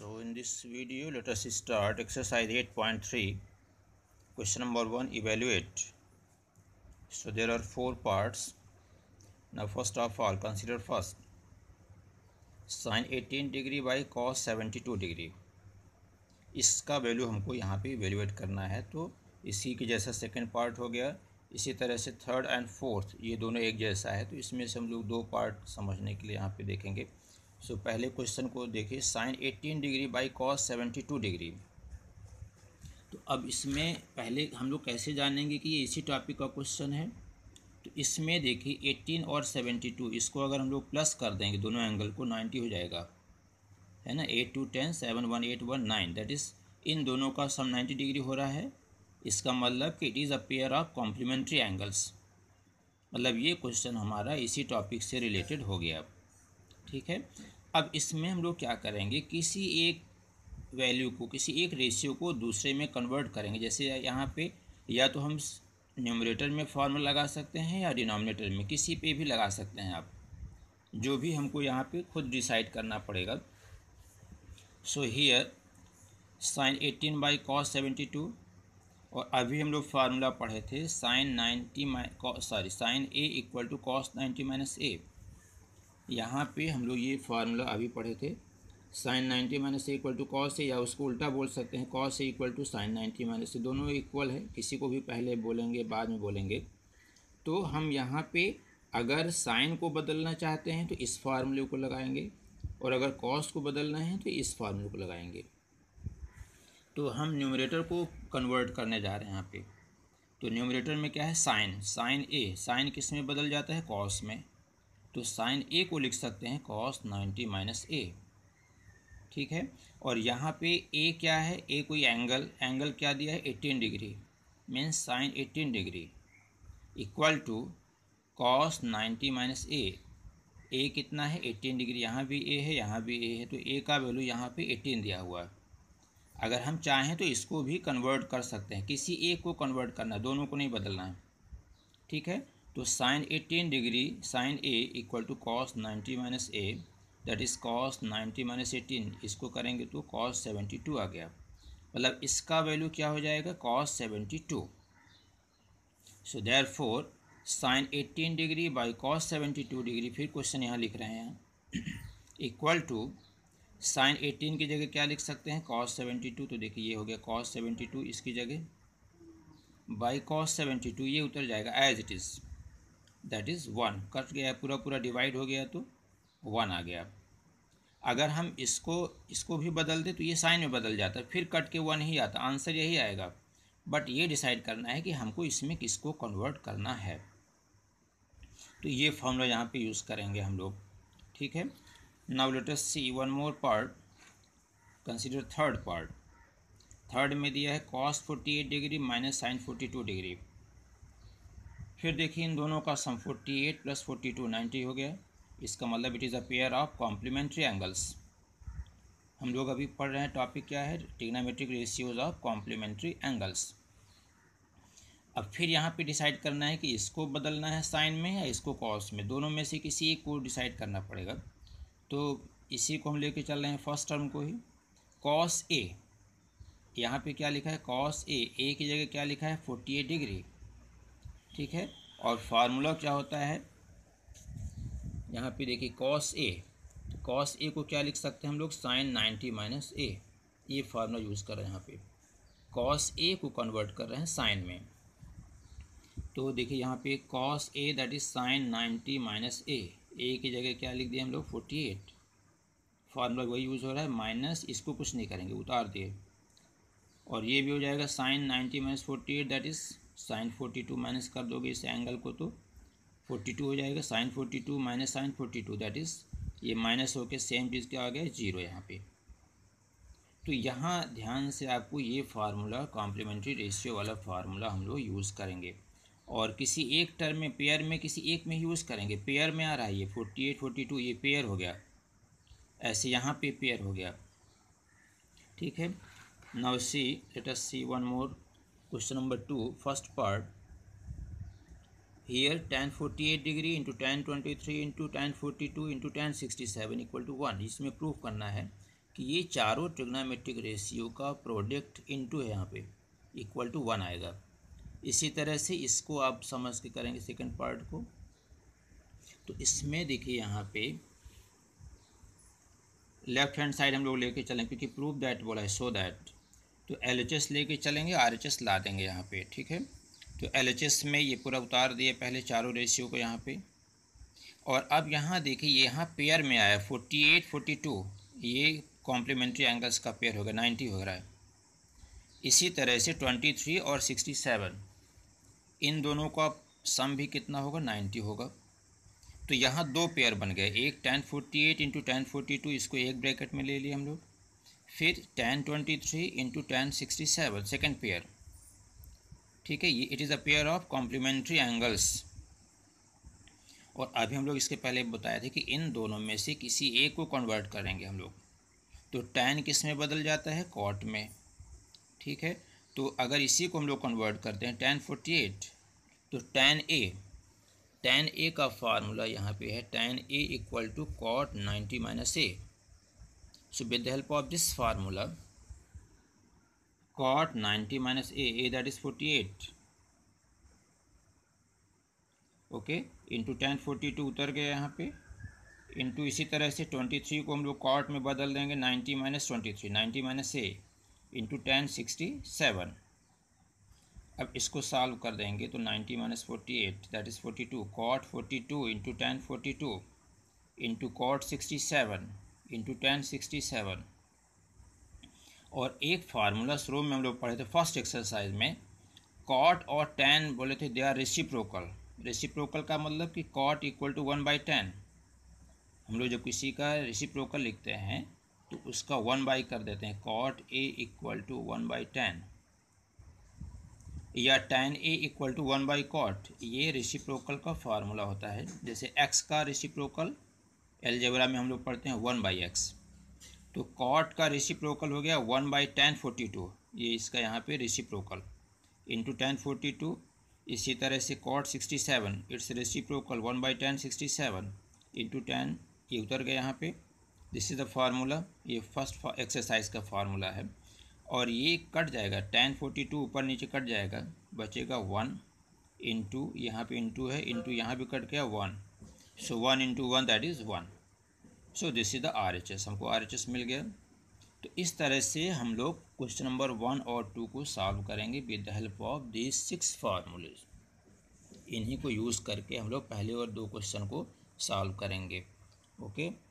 so in this video let us start exercise 8.3 question number 1 evaluate so there are four parts now first of all consider first sin 18 degree by cos 72 degree इसका value हमको यहाँ पे valuate करना है तो इसी के जैसा सेकंड पार्ट हो गया इसी तरह से थर्ड एंड फोर्थ ये दोनों एक जैसा है तो इसमें से हम लोग दो पार्ट समझने के लिए यहाँ पे देखेंगे सो so, पहले क्वेश्चन को देखिए sine 18 degree by cos 72 degree तो अब इसमें पहले हम लोग कैसे जानेंगे कि ये इसी टॉपिक का क्वेश्चन है तो इसमें देखिए 18 और 72 इसको अगर हम लोग प्लस कर देंगे दोनों एंगल को 90 हो जाएगा है ना eight two ten seven one eight one nine that is इन दोनों का सम 90 डिग्री हो रहा है इसका मतलब कि it is a pair of complementary angles मतलब ये क्वेश्चन हमारा इसी टॉपिक से रिलेटेड हो गया अब ठीक है अब इसमें हम लोग क्या करेंगे किसी एक वैल्यू को किसी एक रेशियो को दूसरे में कन्वर्ट करेंगे जैसे यहाँ पे या तो हम न्यूमरेटर में फॉर्मूला लगा सकते हैं या डिनोमिनेटर में किसी पे भी लगा सकते हैं आप जो भी हमको यहाँ पे खुद डिसाइड करना पड़ेगा so here sine eighteen by cos seventy two और अभी हम लोग फार्मूला पढ़े थे sine ninety my sorry sine A equal to cos ninety minus A यहाँ पे हम लोग ये फार्मूला अभी पढ़े थे sine ninety minus A equal to cos A या उसको उल्टा बोल सकते हैं cos A equal to sine ninety minus A दोनों इक्वल है किसी को भी पहले बोलेंगे बाद में बोलेंगे तो हम यहाँ पे अगर साइन को बदलना चाहते हैं तो इस फार्मूले को लगाएंगे और अगर कॉस को बदलना है तो इस फार्मूले को लगाएंगे तो हम न्यूमरेटर को कन्वर्ट करने जा रहे हैं यहाँ पे तो न्यूमरेटर में क्या है साइन साइन ए साइन किस में बदल जाता है कॉस में तो साइन ए को लिख सकते हैं कॉस नाइन्टी माइनस ए ठीक है और यहाँ पे ए क्या है ए कोई एंगल एंगल क्या दिया है eighteen degree means sine eighteen degree equal to cos ninety minus A A कितना है एटीन डिग्री यहाँ भी ए है यहाँ भी ए है तो ए का वैल्यू यहाँ पे एटीन दिया हुआ है अगर हम चाहें तो इसको भी कन्वर्ट कर सकते हैं किसी एक को कन्वर्ट करना है दोनों को नहीं बदलना है ठीक है तो sine eighteen degree sine A equal to cos ninety minus A that is cos ninety minus eighteen इसको करेंगे तो कॉस सेवेंटी टू आ गया मतलब इसका वैल्यू क्या हो जाएगा cos seventy two so therefore sine eighteen degree by cos seventy two degree फिर क्वेश्चन यहाँ लिख रहे हैं इक्वल टू साइन एटीन की जगह क्या लिख सकते हैं कॉस सेवेंटी टू तो देखिए ये हो गया कॉस सेवेंटी टू इसकी जगह बाई कॉस सेवेंटी टू ये उतर जाएगा as it is that is one cut गया पूरा पूरा डिवाइड हो गया तो वन आ गया अगर हम इसको इसको भी बदल दें तो ये साइन में बदल जाता फिर कट के वन ही आता आंसर यही आएगा बट ये डिसाइड करना है कि हमको इसमें किसको कन्वर्ट करना है तो ये फॉर्मूला यहाँ पे यूज़ करेंगे हम लोग ठीक है now let us see one more part consider third part third में दिया है cos forty eight degree minus sine forty two degree फिर देखिए इन दोनों का सम 48 प्लस फोर्टी टू हो गया इसका मतलब it is a pair of complementary angles हम लोग अभी पढ़ रहे हैं टॉपिक क्या है trigonometric ratios of complementary angles अब फिर यहाँ पे डिसाइड करना है कि इसको बदलना है साइन में या इसको कॉस में दोनों में से किसी एक को डिसाइड करना पड़ेगा तो इसी को हम लेके चल रहे हैं फर्स्ट टर्म को ही कॉस ए यहाँ पे क्या लिखा है कॉस ए ए की जगह क्या लिखा है फोर्टी एट डिग्री ठीक है और फार्मूला क्या होता है यहाँ पे देखिए कॉस ए तो कॉस ए को क्या लिख सकते हैं हम लोग साइन नाइन्टी माइनस ए ये फार्मूला यूज़ कर रहे हैं यहाँ पे कॉस ए को कन्वर्ट कर रहे हैं साइन में तो देखिए यहाँ पे cos A that is sine ninety minus A A की जगह क्या लिख दिया हम लोग फोर्टी एट फार्मूला वही यूज़ हो रहा है माइनस इसको कुछ नहीं करेंगे उतार दिए और ये भी हो जाएगा sine ninety minus forty eight that is sine forty two minus कर दोगे इस एंगल को तो फोर्टी टू हो जाएगा sine forty two minus sine forty two that is ये माइनस होके सेम चीज़ क्या आ गया जीरो यहाँ पे तो यहाँ ध्यान से आपको ये फार्मूला कॉम्प्लीमेंट्री रेशियो वाला फार्मूला हम लोग यूज़ करेंगे और किसी एक टर्म में पेयर में किसी एक में यूज़ करेंगे पेयर में आ रहा है ये फोर्टी एट फोर्टी टू ये पेयर हो गया ऐसे यहाँ पे पेयर हो गया ठीक है now see let us see one more question number two first part forty eight degree into tan twenty three into tan forty two into tan sixty seven equal to one इसमें prove करना है कि ये चारों trigonometric ratio का product into है यहाँ पे इक्वल टू वन आएगा इसी तरह से इसको आप समझ के करेंगे सेकेंड पार्ट को तो इसमें देखिए यहाँ पे लेफ्ट हैंड साइड हम लोग लेके चलें क्योंकि प्रूव दैट बोला है सो दैट तो एल एच एस लेके चलेंगे आर एच एस ला देंगे यहाँ पे ठीक है तो एल एच एस में ये पूरा उतार दिए पहले चारों रेशियो को यहाँ पे और अब यहाँ देखिए यहाँ पेयर में आया फोर्टी एट फोर्टी टू ये कॉम्प्लीमेंट्री एंगल्स का पेयर होगा नाइन्टी हो रहा है इसी तरह से ट्वेंटी थ्री और सिक्सटी सेवन इन दोनों का सम भी कितना होगा नाइन्टी होगा तो यहाँ दो पेयर बन गए एक tan forty eight into tan forty two इसको एक ब्रैकेट में ले लिया हम लोग फिर tan twenty three into tan sixty seven second pair ठीक है ये it is a pair of complementary angles और अभी हम लोग इसके पहले बताए थे कि इन दोनों में से किसी एक को कन्वर्ट करेंगे हम लोग तो टेन किस में बदल जाता है कॉट में ठीक है तो अगर इसी को हम लोग कन्वर्ट करते हैं टेन फोर्टी एट तो टेन ए टेन ए का फार्मूला यहाँ पे है tan A equal to cot ninety minus A So with the help of this formula, cot minus minus a, a that is 48. Okay into tan forty two उतर गया यहाँ पे into इसी तरह से ट्वेंटी थ्री को हम लोग कॉट में बदल देंगे ninety minus twenty three ninety minus A into tan sixty seven अब इसको सॉल्व कर देंगे तो ninety minus forty eight that is forty two cot forty two into tan forty two into cot sixty seven into tan sixty seven और एक formula शुरू में हम लोग पढ़े थे फर्स्ट एक्सरसाइज में कॉट और टेन बोले थे दे आर रेसिप्रोकल रेसिप्रोकल का मतलब कि cot equal to one by tan हम लोग जब किसी का रेसिप्रोकल लिखते हैं तो उसका वन बाई कर देते हैं cot A equal to one by tan या tan A equal to one by cot ये रेसिप्रोकल का फार्मूला होता है जैसे एक्स का रेसिप्रोकल एलजेबरा में हम लोग पढ़ते हैं वन बाई एक्स तो कॉट का रिसिप्रोकल हो गया one by tan forty two ये इसका यहाँ पे reciprocal into tan forty two इसी तरह से cot sixty seven it's reciprocal one by tan sixty seven into tan ये उतर गया यहाँ पे दिस इज़ द फार्मूला ये फर्स्ट एक्सरसाइज का फार्मूला है और ये कट जाएगा टेन फोर्टी टू ऊपर नीचे कट जाएगा बचेगा वन इंटू यहाँ पे इंटू है इंटू यहाँ भी कट गया one so one into one that is one so this is the R H S हमको आर एच एस मिल गया तो इस तरह से हम लोग क्वेश्चन नंबर वन और टू को सॉल्व करेंगे with the help of the six formulas इन्हीं को यूज़ करके हम लोग पहले और दो क्वेश्चन को सॉल्व करेंगे ओके okay?